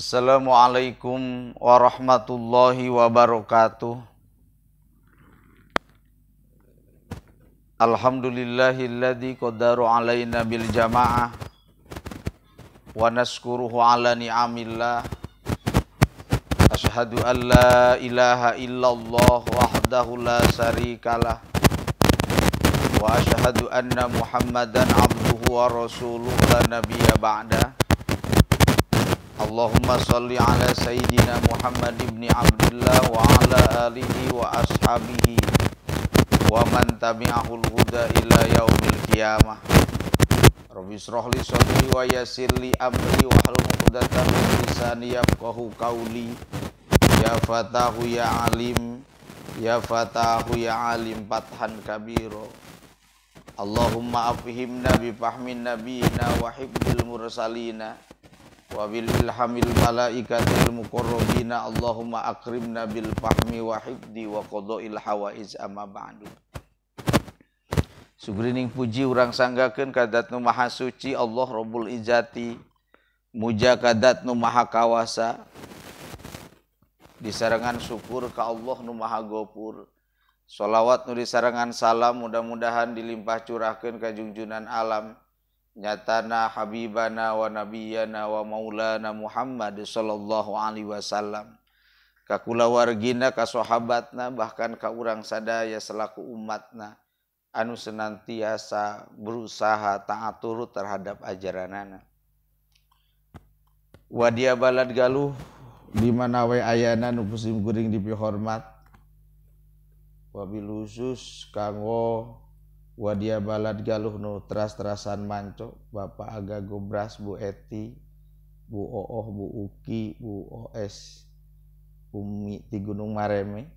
Assalamualaikum warahmatullahi wabarakatuh. Alhamdulillahilladzi qadaru alaina bil jamaah wa nashkuruhu ala ni'amillah. Ashhadu an la ilaha illallah wahdahu la syarikalah wa ashhadu anna Muhammadan abduhu wa rasuluhu la nabiyya ba'dah. Allahumma salli ala Sayyidina Muhammad ibn Abdullah wa ala alihi wa ashabihi wa man tabi'ahul huda ila yaumil qiyamah. Rabbi israh li wa yasirli li amri wa halum 'uqdatam min lisani yafqahu qawli. Ya Fatahu ya Alim, ya Fatahu ya Alim fathan kabiro. Allahumma afhimna bi fahmin nabiyina wa hibdil mursalina. hamilikabina Allah Nami Wahidwa Surining puji urangsanggaken kadat Nuaha suci Allah robul jati muja kadat numaaha kawasa di serangan syukur ke Allah Nu gopursholawat nu di serangan salam mudah-mudahan dilimpahcurahkan kejungjunan alam, nyatana Habbibanawanabiyana wamalana Muhammad Shallallahu Alaihi Wasallam Kakula wargina kaswahhabbatna bahkan kau urang sada selaku umatna anu senantiasa berusaha taaturut terhadap ajaranana Wadi balaad galuh dimana wa ayana nupusingkuring di pihormat Wabi Luus kanggo, Wadia balad galuh nu teras-terasan manco, Bapak Aga Gobras, Bu Eti, Bu Ooh, Bu Uki, Bu OS, Umi di Gunung Mareme,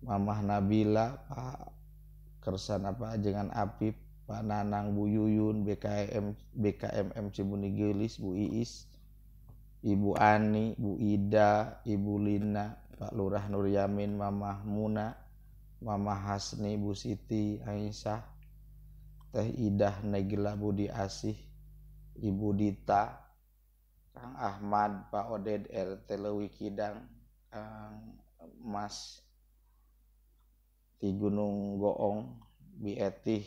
Mamah Nabila, Pak Kersan apa jangan Apip, Pak Nanang, Bu Yuyun, BKM BKMM Cibunigilis Bu Iis, Ibu Ani, Bu Ida, Ibu Lina, Pak Lurah Nuryamin Mamah Muna, Mamah Hasni, Bu Siti, Aisyah, Teh Idah Negila Budi Asih, Ibu Dita, Kang Ahmad, Pak Oded RT Lewi Kidang, Kang Mas di Gunung Goong, etih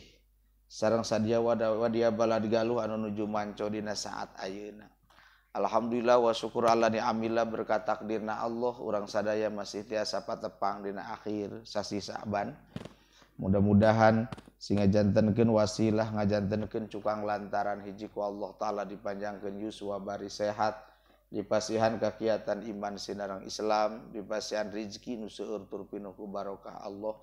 sarang sadia wadia balad galuh anu nuju manco dina saat ayeuna. Alhamdulillah wa syukur Allah ni'amillah berkat takdirna Allah urang sadaya masih tiasa patepang dina akhir sasi Sa'ban. mudah-mudahan singajanntenken wasilah ngajan tenken cangg lantaran hijiku Allah ta'ala dipanjangken Yuswab bari sehat dipasihan kakiatan iman Sinnarang Islam dipasiian Rizki Nu seuur turpinukubarokah Allah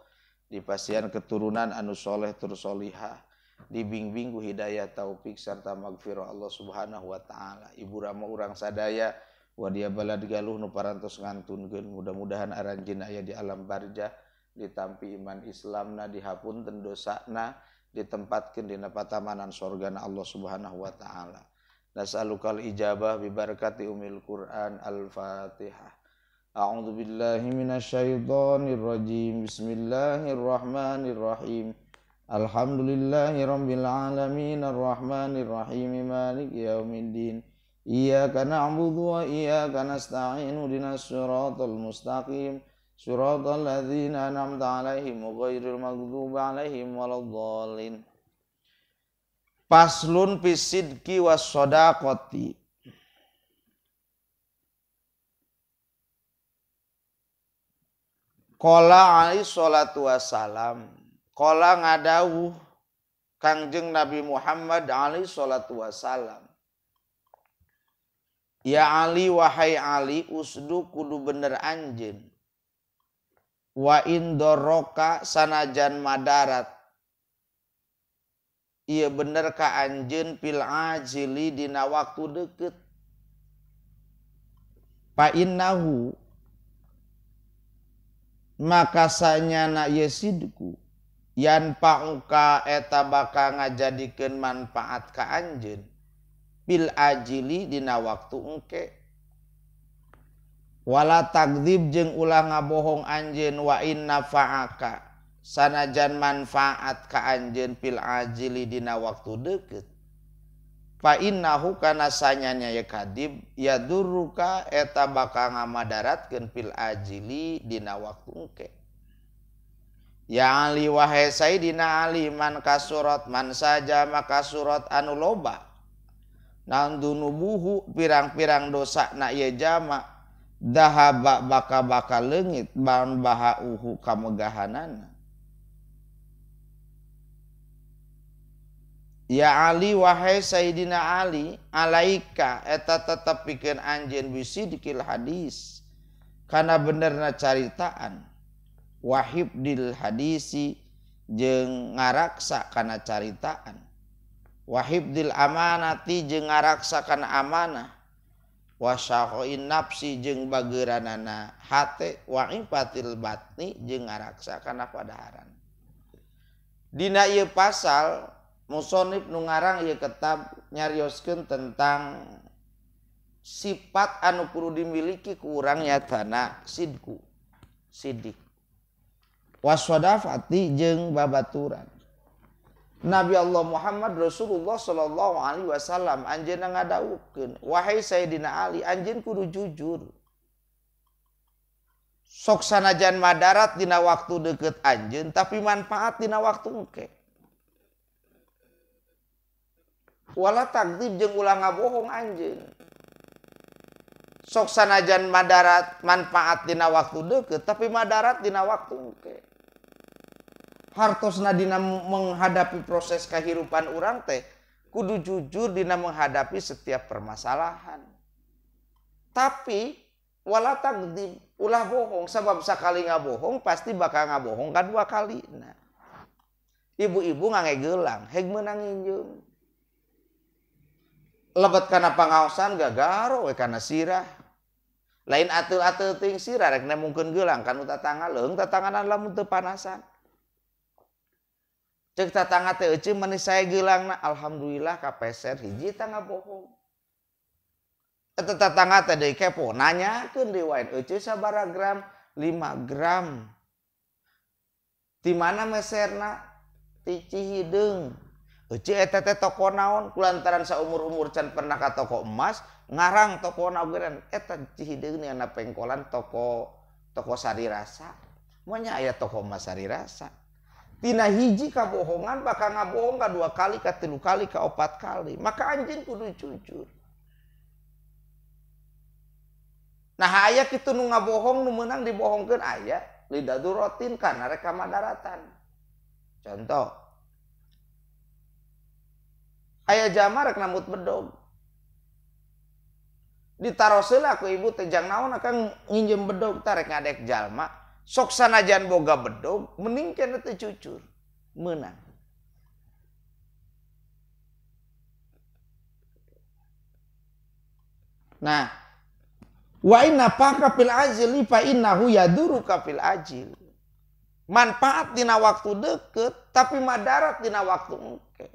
dipasiian keturunan anusholeh tursholiha dibing-binginggu Hidayah tau piksar ta magfiroh Allah subhanahu Wa ta'ala Ibu Ramma urangsaaya wadi bala galuh nu paras nganunken mudah-mudahan aranjin ayah di alam barja ditampi iman Islamna dihapunten tendosakna ditempatkan di patamanan sorgana Allah Subhanahu wa taala. Nas'alukal ijabah bi barakati umil Qur'an Al-Fatihah. A'udzu billahi minasyaitonir rajim. Bismillahirrahmanirrahim. Alhamdulillahi rabbil alamin arrahmanir rahim maliki yaumiddin. Iyyaka na'budu wa iyyaka nasta'in ihdinas siratal mustaqim. صراط الذين أنعمت alaihim غير المغضوب alaihim waladhdallin Paslun fisidki wasodakoti Kola alaih salatu wassalam Kola ngadawuh Kangjeng Nabi Muhammad alaih salatu wassalam Ya Ali wahai Ali usdu kudu bener anjing wa indoroka sanajan madarat Iya bener ka anjeun pil ajili dina waktu deket. Pa innahu maka na yesidku yan pauka eta bakal ngajadikeun manfaat ka anjeun pil ajili dina waktu engke. Kh wala takdib jeung ulang nga bohong anjen wanafaaka sanajan manfaat ka anjen pililidina waktu deket fana nasanyanya ye yaukamadaratkenpilili dina waktuke yaliwahai Saydina Aliman kas surat man saja maka surat anu loba nang buhu pirang-pirang dosa na ye jama daha baka bakal legitbaha uhu kamugahanaan ya Ali wahai Sayyidina Ali alaika eta tetap bikin anjing bisidikil hadis karena benerna caritaan Wahibdil hadisi je ngaraksakan caritaan Wahib diil amanati je ngaraksakan amanah, wasyahoin nafsi jeng baggeranawangil batni je ngaraksakan padaran Di pasal musonib nurangia tetap nyarioskan tentang sifat anuuru dimiliki kurangnya tanak sidku Sidik waswadafatti jeng babaan Nabi Allah Muhammad Rasulullah Shallallahu Alaihi Wasallam anj wahai Saydina Ali anj kudu jujur soksana Jan Madarat dina waktu deket anjing tapi manfaat dina waktu wala bohong anjing soksana Jan Madarat manfaat dina waktu deket tapi Madarat dina waktuke hartosna dina menghadapi proses kehidupan orang teh kudu jujur dina menghadapi setiap permasalahan tapi walatang takdim ulah bohong sebab sekali nggak bohong pasti bakal nggak bohong kan dua kali nah ibu-ibu ngangegelang heg menang injem lebat karena pengaosan gagaro we karena sirah lain atul-atul ting sirah rek mungkin gelang kan utatangga leng, tatanganan lamun teu panasan cek tatangga teh uci, manis saya gelang na alhamdulillah kapeser hiji tangga bohong eta tatangga teh deui kepo nanyakeun deui wae euceum sabara gram lima gram di mana meserna ti Cihideung euceum eta teh toko naon kulantaran saumur-umur can pernah ka toko emas ngarang toko naon eta Cihideung nya pengkolan toko toko sari rasa Mau aya toko emas sari rasa Tina hiji kabohongan bakal ngabohong ka dua kali, ka tilu kali, ka opat kali. Maka anjing kudu jujur. Nah ayah kita nu ngabohong nu menang dibohongkan ayah. Lidah durotin karena rekam daratan. Contoh. Ayah jamar rek namut bedog. Ditaruh aku ibu tejang naon akan nginjem bedog tarik ngadek jalma sok sanajan boga bedog meningkan itu cucur menang nah wa inna paka fil ajli fa innahu yaduruka fil ajil manfaat dina waktu deket tapi madarat dina waktu engke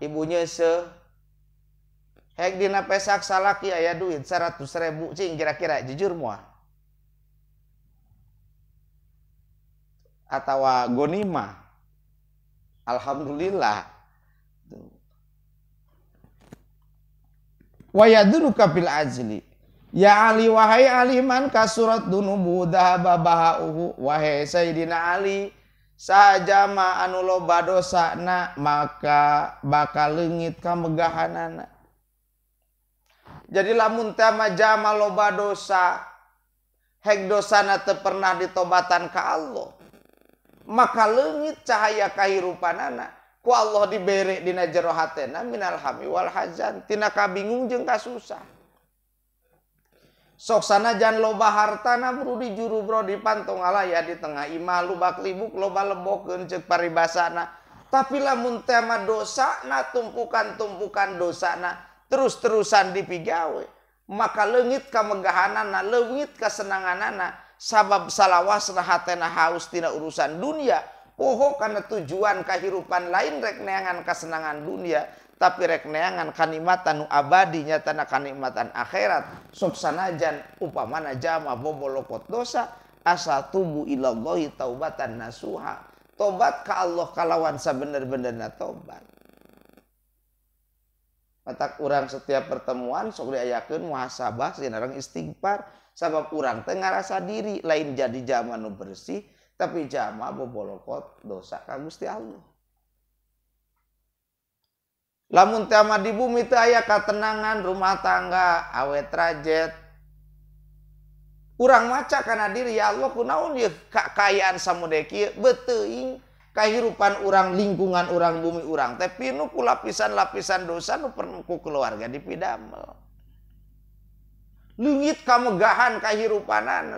ibunya se hek dina pesak salaki aya duit 100 ribu cing kira-kira jujur muah atau gonima. Alhamdulillah. Wa yaduruka bil azli Ya Ali wahai Ali man kasurat dunubu dahaba bahauhu wahai Sayyidina Ali saja ma anu loba dosa na maka bakal leungit kamegahanana. Jadi lamun teh jama loba dosa hek dosana teu pernah ditobatan ka Allah q Ma legit cahaya kairupan naana ku Allah diberek di jerohatena minalhamilwal Hajan Tiaka bingung jengka susah. Soksana Jan loba hartana medi jurubro di pantogalaaya di tengah Imalu Baklibuk loba leboken ceparibasna tapilah munte dosa na tumpukan- tumpukan dosana terus-terusan dipigawe maka legit ke menggghanana, lenggit keenangan anak, sabab salahwarahhatna haustina urusan dunia uhoh karena tujuan kehidupan lain rekneangan kesenangan dunia tapi rekneangan kenikmatan nu abadinya tanah kenikmatan akhirat Subksanajan upa mana jama bobol loko dosa asa tubuh ilohhi tabatan nassuha tobatkah Allah kalawansa ner-benda natobattak kurang setiap pertemuan so ayakin muaabah orang istighfar, sama kurang tengah rasa diri lain jadi jaman nu bersih tapi jama bobolokot dosa ka Gusti Allah lamun tiama di bumi itu ayah ketenangan rumah tangga awet rajet kurang maca karena diri ya Allah kunaun ya kayaan samudek kieu beteuing kehidupan orang lingkungan orang bumi orang teh pinu lapisan-lapisan dosa nu ku keluarga dipidamel kamu gahan kahir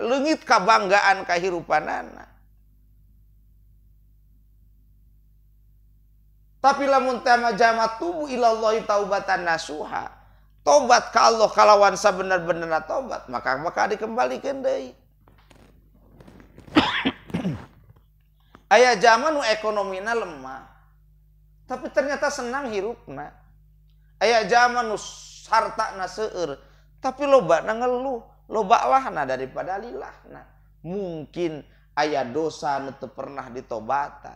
legit kabanggaan kahirrup tapi la tema jama tubuhallahha tobat kalaukalawansa benar-benar tobat maka maka dikembalikin aya zaman ekonomi na lemah tapi ternyata senang hirukna ayaah zaman Nu harta nase Tapi loba na ngeluh, loba lahna daripada nah Mungkin ayah dosa itu pernah ditobatan.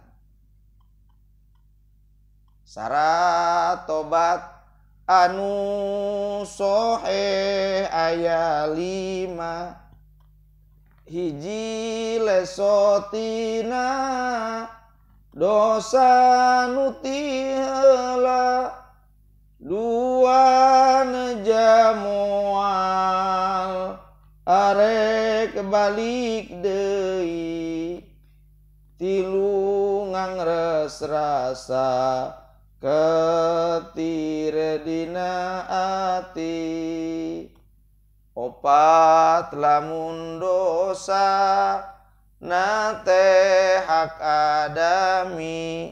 Syarat tobat anu sohe ayah lima hiji lesotina dosa nuti balik dei tilu ngangres rasa ketir dina ati opat lamun dosa nate hak adami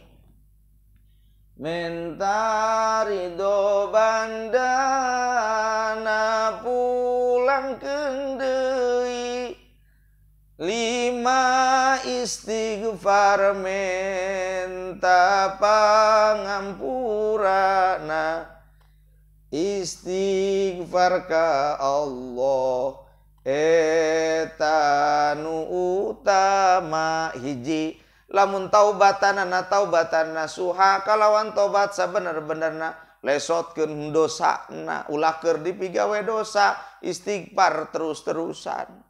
mentari do bandar 5 istighfarmengamuraana istighvarka Allah ehu utama hiji lamunau batanan atau batana suhakalawan taubatsa bener-bener lesot kedosak ulaker dipigawe dosa istighfar terus-terusan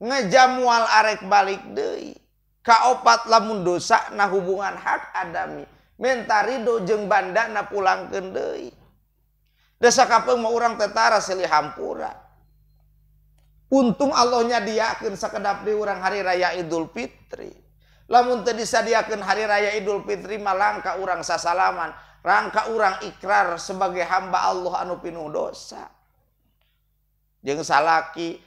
tinggalngejamuwal arerek balik Dei kauopat lamun doak nah hubungan hak Adami menho jeng bandana pulang ke De Desa kapung mau orangrang Tetara seih Hampura untung Allahnya diakin sekedap diurang hari raya Idul Fitri la bisa diakin hari raya Idul Fitri malalangngka urang saalaman rangka urang ikrar sebagai hamba Allah anu pinnu dosa jengsalaki yang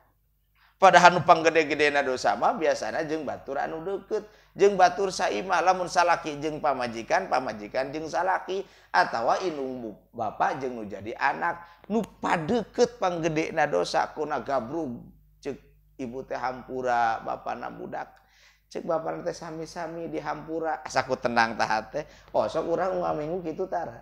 pada hanu panggedegedde Nadosama biasanya jeng Baturau duket jeng Batur Saima lamunsa jeng pamajikan pamajikan jengsalaki atau Inunggu Bapak jenguh jadi anak nupa deket panggedek Na doakkugabru cek Ibu Tehampura Bapak nabudak cek baamisami di Hampura saku tenang tahat kosok oh, orang Umlamaminggu gitu Tara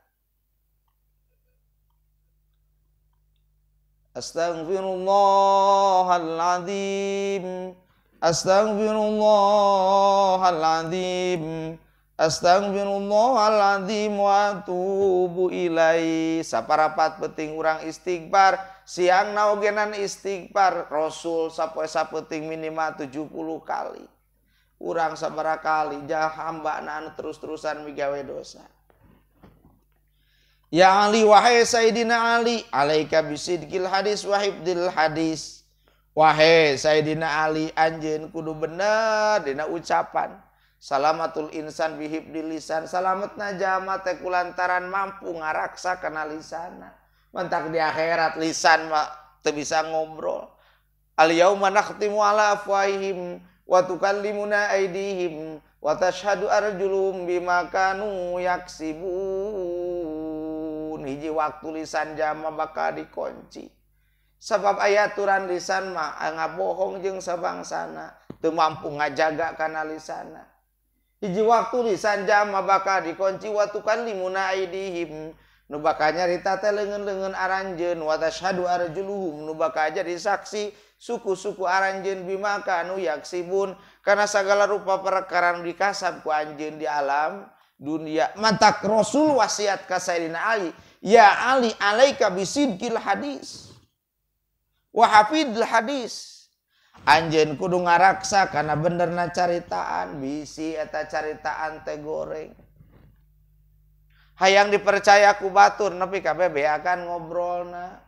Astaghfirullahaladzim Astaghfirullahaladzim Astaghfirullahaladzim wa tubu ilai Saparapat peting urang istighfar Siang naogenan istighfar Rasul sapoe sapeting minimal 70 kali Urang sabara kali Jah hamba anu terus-terusan migawe dosa Ya Ali wahai Sayyidina Ali alaika bisidqil hadis wa hifdil hadis. Wahai Sayyidina Ali anjeun kudu bener dina ucapan. Salamatul insan di lisan salametna jama teh kulantaran mampu ngaraksa kana lisanna. Mentak di akhirat lisan mah teu bisa ngobrol. Al yauma nakhtimu ala afwaihim wa tukallimuna aydihim wa tashhadu arjuluhum bima kanu yaksibun. Iji waktu lisan Jama bakal dikonci sebab ayaturan lisanmaanga bohong jeng sabangs sana itu mampu ngajagakan li sana Iji waktu lisan Jama bakal dikonci watukan dimunna dihim nubakanya Ririta lengan lengan aranjen watashadu julu menubaka aja dis aksi suku-suku aranjen bi maka nuyakaksibun karena segala rupa perekaran di kasab ku anj di alam dunia mata Rasulullahiat kasai, Ali a bisin had Wah hadis anjin kudu ngaraksa karena benerna caritaan misi eta caritaan te goreng hayang dipercaya kuba batur nepi kab kan ngobrol na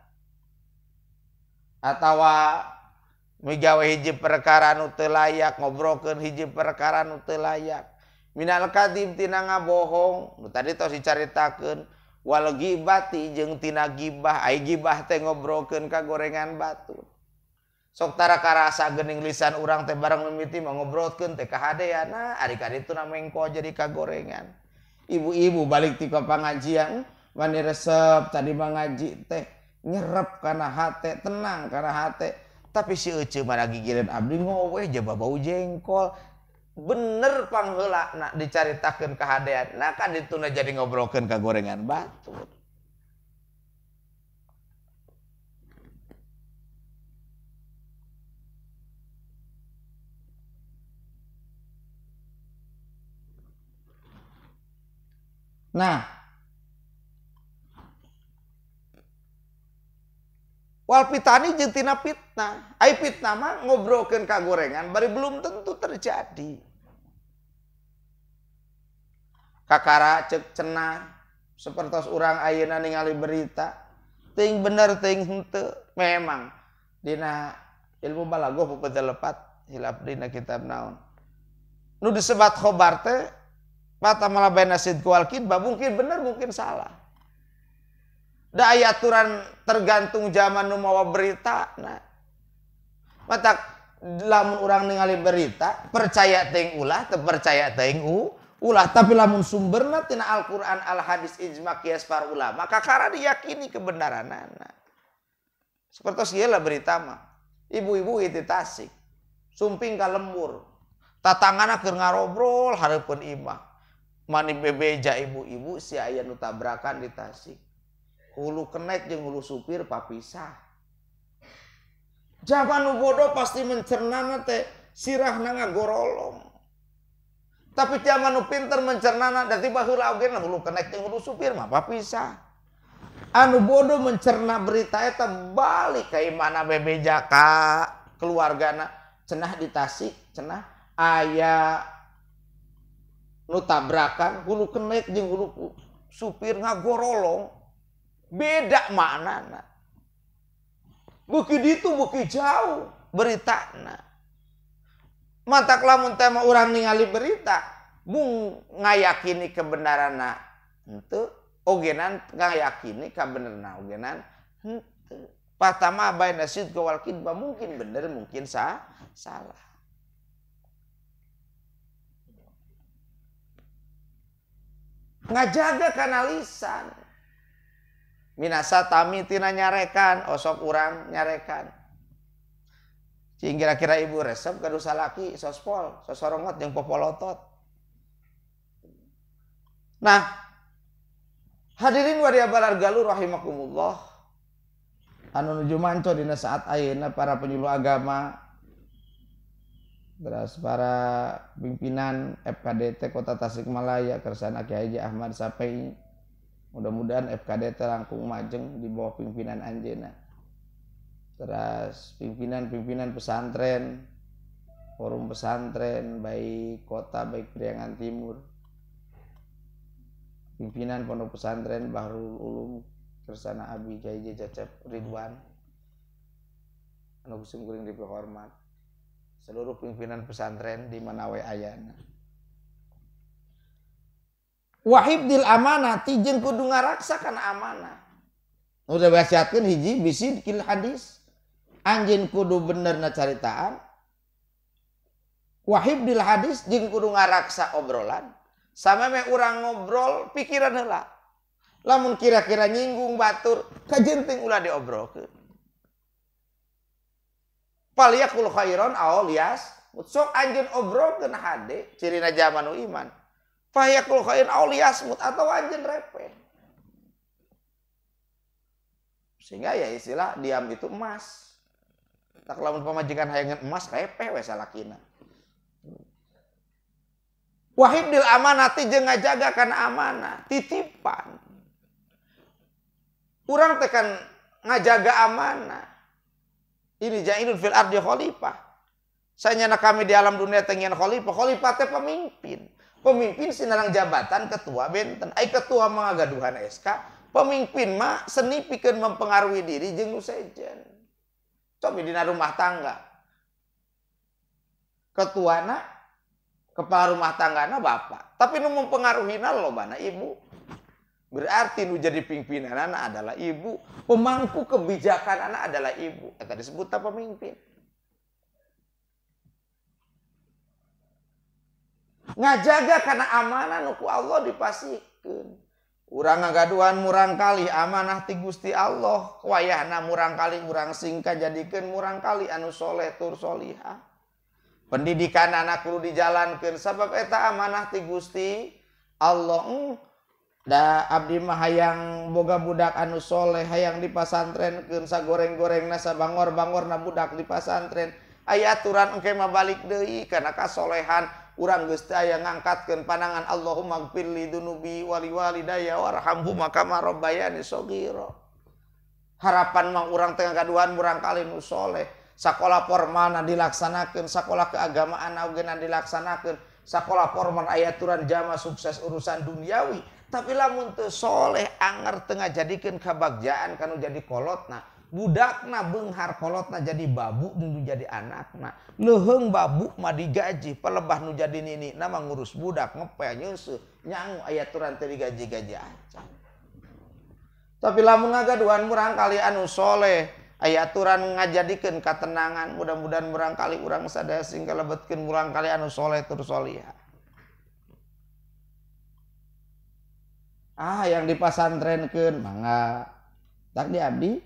megawa hijib perkaran util layak ngobroken hijib perekaan util layak minaldimtina nga bohong tadi to si caritakan punyatingtina gibahjibah teh ngobroken ka gorengan batu sotara karasa gening lisan urang teh barang memiti mau ngobroken TK adik kan itu namanyagko jadi kagorengan ibu-ibu balik tipe pengajiang mandi resep tadi bang ngaji teh nyere karena H tenang karena H tapi si Uuci mana giggil abli ngowe jabau jengkol dan bener panghela nak dicaritakan kehadiran, nah kan dituna jadi ngobrolkan ke gorengan batu nah Wal pitani jentina pitna, Ay pitna mah ngobrokin kagorengan, gorengan bari belum tentu terjadi. Kakara cek cenah seperti orang ayeuna ningali berita ting bener ting henteu memang dina ilmu balago lepat hilap dina kitab naon nu disebat khobar teh mata malah benasid kualkin, mungkin bener mungkin salah Da aturan tergantung zaman nu mawa berita. Nah. Matak lamun orang ningali berita, percaya teng ulah, terpercaya percaya u, ulah. Tapi lamun sumberna tina Al-Qur'an, Al-Hadis, ijma kias para ulama, kakara diyakini nah. Seperti lah berita mah. Ibu-ibu itu tasik. Sumping ka lembur. Tatangana keur ngarobrol hareupeun imah. Mani bebeja ibu-ibu si ayah nutabrakan di Tasik hulu kenek jeng hulu supir papisah pisah. nu bodoh pasti mencernana teh sirah nanga gorolong tapi zaman nu pinter mencernana Dari tiba heula oge hulu kenek jeng hulu supir mah papisah anu bodoh mencerna berita itu balik ke mana keluarga keluargana cenah di Tasik cenah ayah nu tabrakan hulu kenek jeng hulu supir ngagorolong Beda maknana. Buki itu buki jauh berita, mata kelamun tema orang ningali berita, bung ngayakini kebenaran na itu ogenan ngayakini kebenaran na ogenan itu pertama abai nasid gawal kidba mungkin bener mungkin sa salah ngajaga kanalisan minasa tami tina nyarekan osok urang nyarekan cing kira-kira ibu resep gaduh salaki sospol sosorongot yang popolotot nah hadirin wariabarar galuh rahimakumullah anu nuju manco dina saat ayeuna para penyuluh agama beras para pimpinan FKDT Kota Tasikmalaya Kersana Kiai Ahmad Sapai mudah-mudahan FKD terangkung majeng di bawah pimpinan Anjena terus pimpinan-pimpinan pesantren forum pesantren baik kota baik Priangan Timur pimpinan pondok pesantren Bahrul Ulum Kersana Abi Kiai Jacep Ridwan anu kuring dipelihormat hormat seluruh pimpinan pesantren di Manawai Ayana Wahibil amana tijeng kudu ngaraksakan amanah udah had anjing kudu beneritaan Wahibil hadis jing kudu nga raksa obrolan sama orang ngobrol pikiranla lamun kira-kira nyinggung batur kajting ulah diobro anj obro ci zamanu iman Fayakul khair awliyasmut atau anjen repen. Sehingga ya istilah diam itu emas. Tak lamun pemajikan hayangan emas repe we salakina. Wahibdil amanati ngajaga karena amanah, titipan. Urang tekan ngajaga amanah. Ini jainun fil ardi khalifah. Saya nyana kami di alam dunia tengian khalifah, khalifah teh pemimpin pemimpin sinarang jabatan ketua benten ai ketua mengagaduhan SK pemimpin mah seni pikeun mempengaruhi diri jeung nu sejen coba dina rumah tangga na, kepala rumah tangga na, bapak tapi nu mempengaruhi lo mana ibu berarti nu jadi pimpinan anak adalah ibu pemangku kebijakan anak adalah ibu eta disebut pemimpin ngajaga karena amanahku Allah dipasiikan kurang ngagaduan murangkali amanah ti Gusti Allah wayah na murangkali murang singka jadikan murangkali anusholehtursholiha pendidikan anak lu di jalanlan ke sebabeta amanah ti Gusti Allah hmm. da Abdi Mahaang boga-budak anusholeh hay yang di pasantren keunsa goreng-goreng nasa Bangor Bangor nabudak di pasantren aya aturan oke mabalik De karena kas solehan punya guststiya ngangkatken panangan Allahum magpil duubi wali-walidayahambu maka soroharaapan mau urang Tengadduan orangrangkali musholeh sekolah formalmana dilakanaken sekolah keagamaan naugean dilakanaken sekolah formal ayaturan jama sukses urusan duniawi tapilah muntus soleh anger Ten jadikin kebagjaan kan jadi kolot na? budakna Benghar kolotna jadi babu nu jadi anakna leheng babu mah digaji pelebah nu jadi nini nama ngurus budak ngepe nyusu nyangu turan teri gaji gaji aja tapi lamun ngagaduan murang kali anu soleh ayaturan ngajadikan katenangan mudah-mudahan murang kali urang sadaya sing lebetkin murang kali anu soleh tur soliha ah yang dipasantrenkeun mangga tak diambil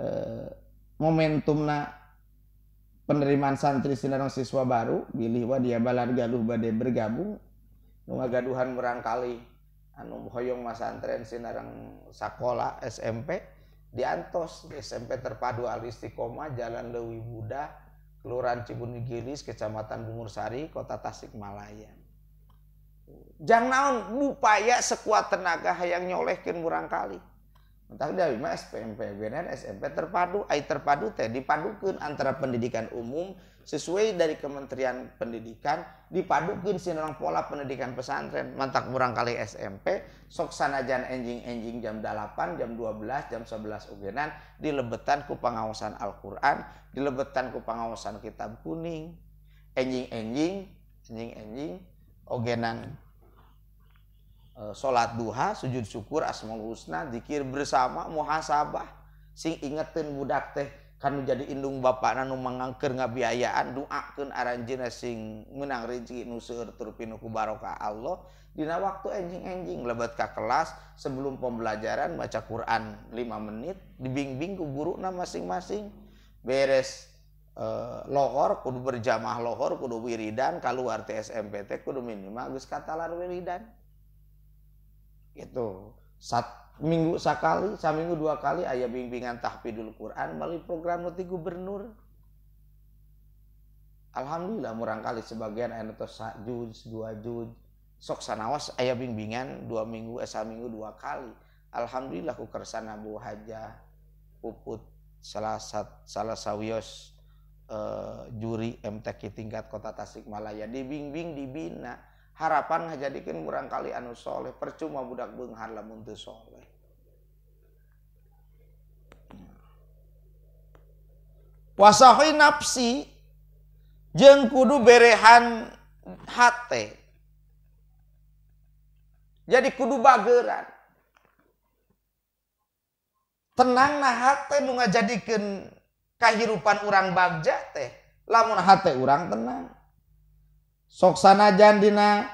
momentum eh, momentumna penerimaan santri sinarang siswa baru bilih wa dia balar galuh bade bergabung nu ngagaduhan berangkali anu hoyong masantren sinarang sakola SMP diantos SMP terpadu alistikoma Jalan Lewi Buddha Kelurahan cibuni Gilis Kecamatan Bungursari Kota Tasikmalaya jangan naon upaya sekuat tenaga hayang nyolehkin murang kali Entah dari mana SPMP BNN, SMP terpadu, ai terpadu teh dipadukan antara pendidikan umum sesuai dari Kementerian Pendidikan dipadukan orang pola pendidikan pesantren mantak murang kali SMP sok sanajan enjing-enjing jam 8 jam 12 jam 11 ugenan lebetan ku pengawasan Al-Qur'an lebetan ku pengawasan kitab kuning enjing-enjing enjing-enjing ogenan Eh, salat duha sujud syukur asmaul husna dzikir bersama muhasabah sing ingetin budak teh kan jadi indung bapak nanu mengangker ngabiayaan doakeun aranjeunna sing menang rezeki nu seueur baroka barokah Allah dina waktu enjing-enjing lebat ka kelas sebelum pembelajaran baca Quran 5 menit dibimbing ku guruna masing-masing beres eh, lohor kudu berjamah lohor kudu wiridan arti SMPT kudu minimal gus katalar wiridan itu satu minggu sekali, satu minggu dua kali ayah bimbingan tahfidul Quran melalui program nuti Gubernur. Alhamdulillah murang kali sebagian ayah netos juz, dua juz. Sok sanawas ayah bimbingan dua minggu, eh minggu dua kali. Alhamdulillah ku kersana Bu haja Puput, salah sat, salah sawios eh, juri MTK tingkat kota Tasikmalaya dibimbing dibina harapan nggak jadikan kurang kali anusholeh percuma budakleh puho nasing kudu berehan jadi kudu baggeran tenang nah jadikan kahirpan urang bagja teh lamun urang tenang sok sanajan dina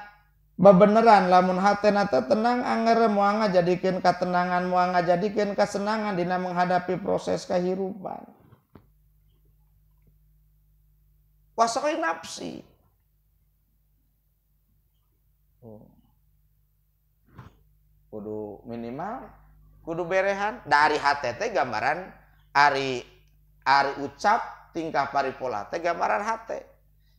bebeneran lamun hatenata tenang anger muanga jadikan ketenangan muanga jadikan kesenangan dina menghadapi proses kehidupan wasoi nafsi oh. kudu minimal kudu berehan dari HTT gambaran Ari Ari ucap tingkah paripola teh gambaran HT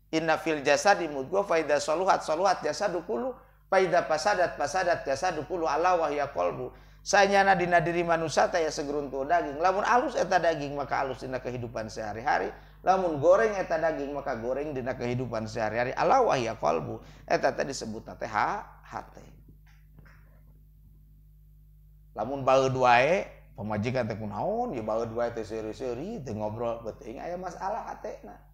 Inna fil jasadi mudghah faida saluhat saluhat jasad kullu fa faida pasadat pasadat jasadu dukulu ala wahya kolbu. Sanyana dina diri manusia taya segeruntuh daging. Lamun alus eta daging maka alus dina kehidupan sehari-hari. Lamun goreng eta daging maka goreng dina kehidupan sehari-hari. Ala wahya kolbu Eta teh nate ha hate. Lamun baeud duae pemajikan teh kunaon, ya bau duae teh seuri seri tengobrol ngobrol penting aya masalah hatena.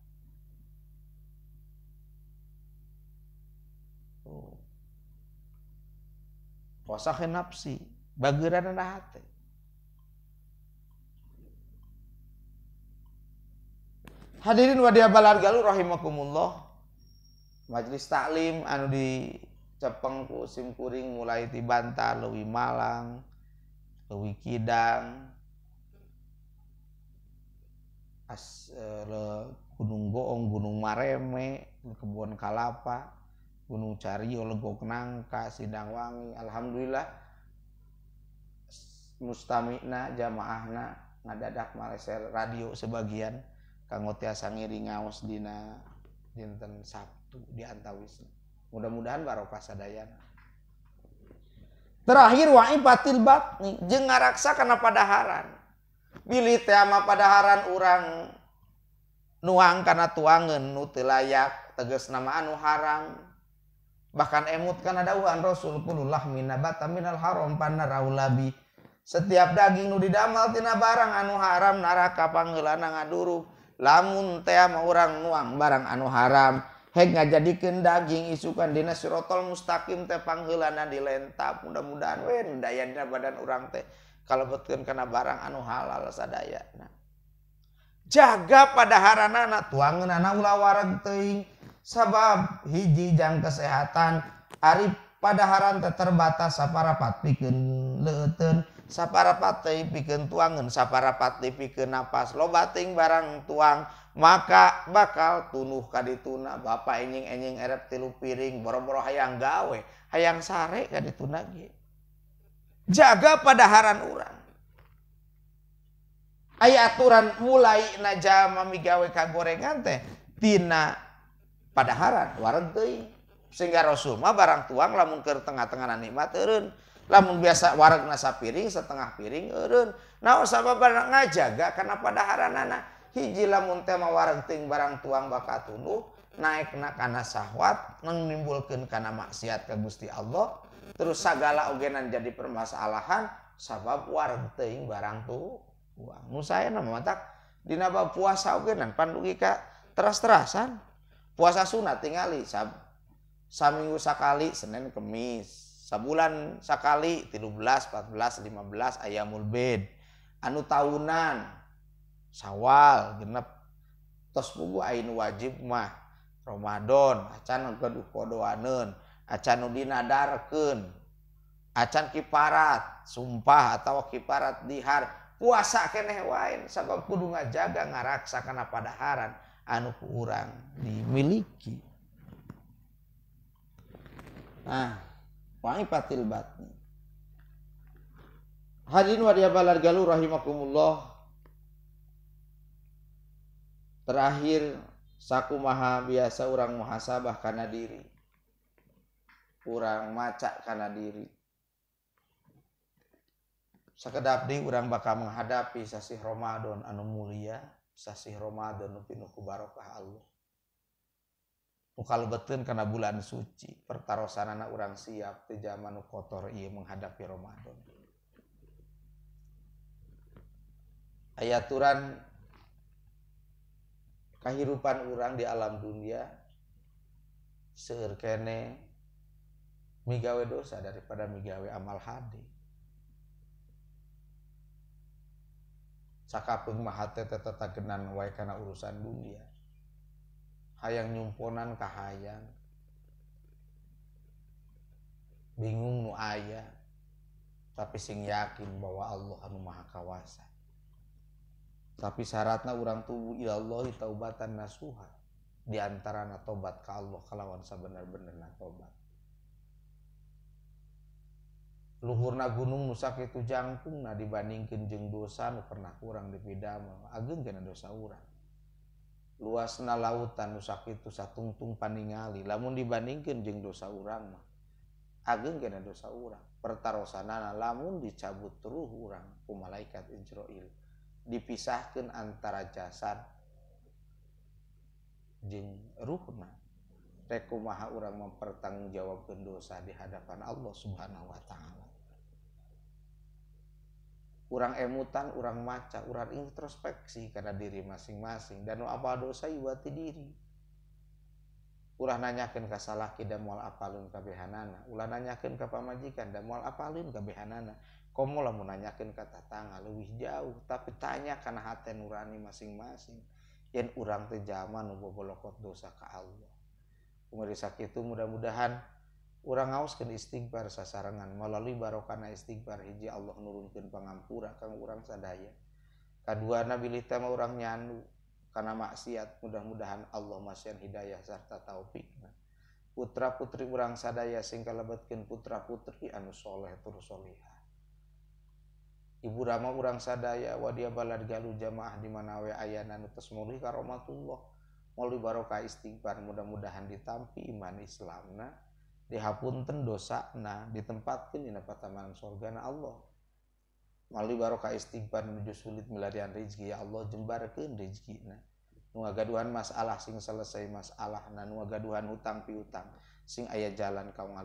Kosahin nafsi, bagiran na hati. Hadirin wadiah diabalar galu rahimakumullah. Majelis taklim anu di Cepeng ku Simkuring mulai di Bantar, Lewi Malang, Lewi Kidang, As, eh, le, Gunung Goong, Gunung Mareme, Kebun Kalapa, Gunung Cari, Olegok oh, Nangka, Sidangwangi, Alhamdulillah mustamina jamaahna ngadadak maleser radio sebagian kang tiasa ngiri ngaos dina dinten Sabtu di Antawis Mudah-mudahan barokah sadayana. Terakhir wa patil batni jeung ngaraksa kana padaharan. Bilih teh ama padaharan orang nuang karena tuangan nu teu tegas nama anu harang bahkan emut karenaan Rasul punlah Min minal haram panulabi setiap daging Nu diameltinana barang anu haram naaka panggilanan ngaduruh lamun mau orang nuang barang anu haram he nggak jadikin daging isukan dinasirotol mustakim te panggilanan dilentak mudah-mudahan we dayanya badan orang teh kalau be bikin ke barang anu halal sad daya jaga pada Haran anak tuangula warang te punya sabab hijijang kesehatan hari pada haan terbatas saparapat pikenten saparapat piken tuangan saparapat TV kepas lo bating barang tuang maka bakal tunuhkah dituna Bapak ingin ingin erp tilu piring bero-mbroh hayang gawe hayang sare dit tunagi jaga pada haan rang aya aturan mulai najammiwe ka gorengngantetina pada haat warting sehingga Rasulullah barangtuang lamunker tengah-tengahan nikmat Erunlah membiasa warang nasa piring setengah piring Errun na ngaja gak karena pada haan-anak hiji lamunnte warenting barang tuang bakattuhh naik na-an sywat mengimbulkan karena maksiat ke Gusti Allah terus segala ogenan jadi permasalalahan sabab warente barang tua umu sayatak dinaba puasa Uogenan pandu Ka terus-terasan dan puasa Sunnah tinggali saming uskali Senin kemis sabulan Sakali ti 17 14 15 ayamul bed anu tahunan sawal genep tos bugu Au wajib mah Romadhon a can keduh kodo anun audinadarken acan kiparat sumpah atau kiparat dihar puasa Ken hewain sang kudu ngajaga ngaraksakan pada Harrat kurangiki rahimakumullah terakhir saku ma biasa orang muhasabahh karena diri kurang maca karena diridi orang bakal menghadapi sasi Romadhon anu mulia sasih Ramadan pinu barokah Allah mukalbeteun karena bulan suci Pertarosan anak orang siap di zaman kotor ia menghadapi Ramadan ayaturan kehidupan orang di alam dunia seueur kene migawe dosa daripada migawe amal hadi sakapung mahate tetagenan wae karena urusan dunia hayang nyumponan kahayang bingung nu ayah tapi sing yakin bahwa Allah anu maha kawasa tapi syaratnya orang tubuh ilallahi taubatan nasuha diantara na ke Allah kalawan sabenar-bener na tobat luhurna gunung nusak itu jangkung nah dibandingkan jeng dosa nu pernah kurang dipidama ageng kena dosa urang luasna lautan nusak itu satungtung paningali lamun dibandingkan jeng dosa urang mah ageng kena dosa urang pertarosanana lamun dicabut teruh urang ku malaikat Israel dipisahkan antara jasad jeng ruhna reku maha orang mempertanggungjawabkan dosa di hadapan Allah subhanahu wa ta'ala urang emutan, urang maca, urang introspeksi karena diri masing-masing dan apa dosa iwati diri. Ulah nanyakan ke salah kita mual apalun ke behanana. Ulah nanyakan ke pamajikan dan mual apalun ke behanana. Komo lah mau nanyakan ke tetangga lebih jauh. Tapi tanya karena hati nurani masing-masing. Yang urang terjaman nubo dosa ke Allah. Pemirsa itu mudah-mudahan orang auskan istighfar sasarangan melalui barokana istighfar hiji Allah nurunkan pengampura kang orang sadaya kedua lita mau orang nyanu karena maksiat mudah-mudahan Allah masih hidayah serta taufik putra putri orang sadaya sing kalebetkeun putra putri anu soleh tur soleha Ibu Rama urang sadaya wadia balad galu jamaah di mana we ayana nu tos karomatullah melalui barokah istighfar mudah-mudahan ditampi iman Islamna dihapunten na ditempatkan dina surga, na Allah melalui barokah istighfar menuju sulit melarian rezeki ya Allah rezeki rezekina Nua gaduhan masalah sing selesai masalah na nua gaduhan hutang piutang sing ayah jalan kau na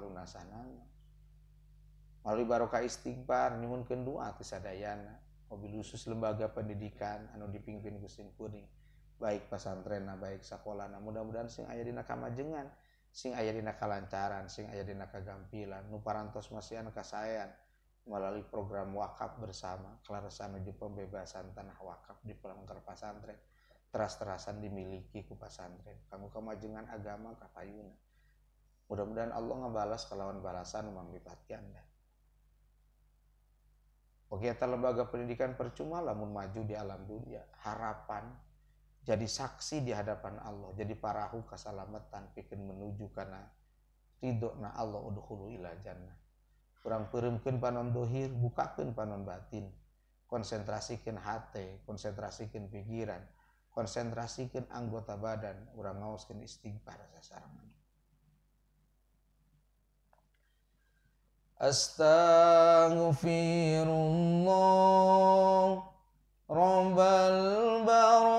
melalui barokah istighfar nyumun kedua tisadayana mobil khusus lembaga pendidikan anu dipimpin Gusti Kuning baik pesantren na baik sekolah na mudah-mudahan sing ayah dina kamajengan sing ayah dina kalancaran sing ayah dina kagampilan nu parantos masih anak kasayan melalui program wakaf bersama kelarasan menuju pembebasan tanah wakaf di pelanggar pesantren teras-terasan dimiliki ku pesantren. kamu kemajengan agama kapayuna mudah-mudahan Allah ngebalas kelawan balasan memlipati anda kegiatan lembaga pendidikan percuma lamun maju di alam dunia harapan jadi saksi di hadapan Allah jadi parahu keselamatan pikir menuju karena ridho na Allah udhulu ila jannah kurang perimkan panon dohir bukakan panon batin konsentrasikan hati konsentrasikan pikiran konsentrasikan anggota badan orang ngawaskan istighfar sasaran. Astaghfirullah Rabbal Barak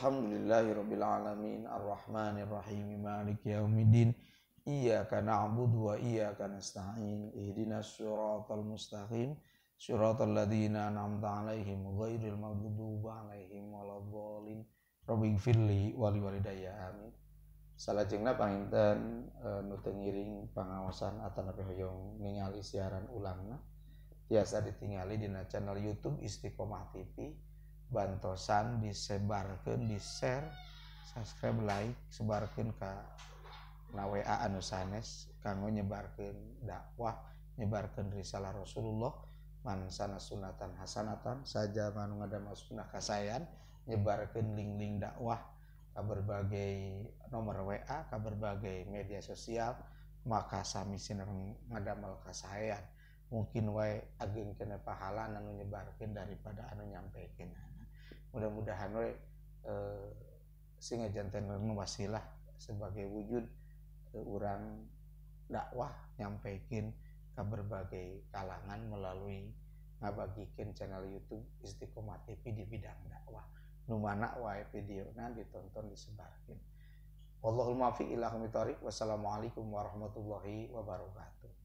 Alhamdulillahirabbil alamin arrahmanir rahim maliki yaumiddin iyyaka na'budu wa iyaka nasta'in ihdinas al mustaqim siratal ladhina na'amta 'alaihim ghairil maghdubi 'alaihim waladdallin rabbi ighfirli wali liwalidayya amin jengna panginten e, eh, nu pengawasan Atan pangaosan hoyong ningali siaran ulangna Biasa ditingali di channel YouTube Istiqomah TV bantosan disebarkan di share subscribe like sebarkan ke na WA anu sanes kanggo nyebarkan dakwah nyebarkan risalah Rasulullah mansana sunatan hasanatan saja manu ngadama sunnah kasayan nyebarkan link-link dakwah ke berbagai nomor WA ke berbagai media sosial maka sami sinar ngadamal kasayan mungkin wae ageng kena pahala anu nyebarkan daripada anu nyampaikan mudah-mudahan we eh, sing jantan wasilah sebagai wujud eh, orang dakwah nyampaikan ke berbagai kalangan melalui ngabagikan channel YouTube Istiqomah TV di bidang dakwah. Numana wae nanti ditonton disebarkan. Wallahul muwaffiq ila Wassalamualaikum warahmatullahi wabarakatuh.